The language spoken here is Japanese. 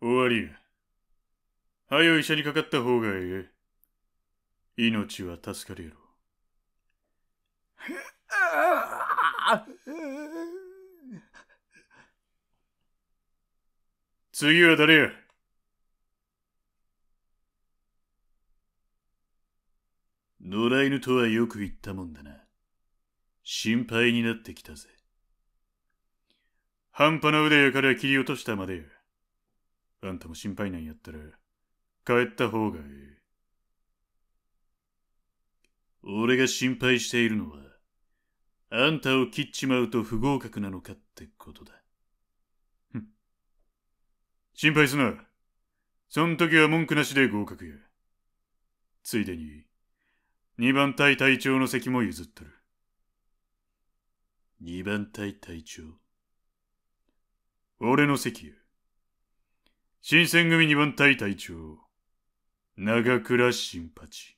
終わりや。早よ医者にかかった方がええ。命は助かるやろ。次は誰や野良犬とはよく言ったもんだな。心配になってきたぜ。半端な腕やから切り落としたまでや。あんたも心配なんやったら、帰った方がええ。俺が心配しているのは、あんたを切っちまうと不合格なのかってことだ。心配すな。そん時は文句なしで合格や。ついでに、二番隊隊長の席も譲っとる。二番隊隊長。俺の席や。新選組二番隊隊長、長倉新八。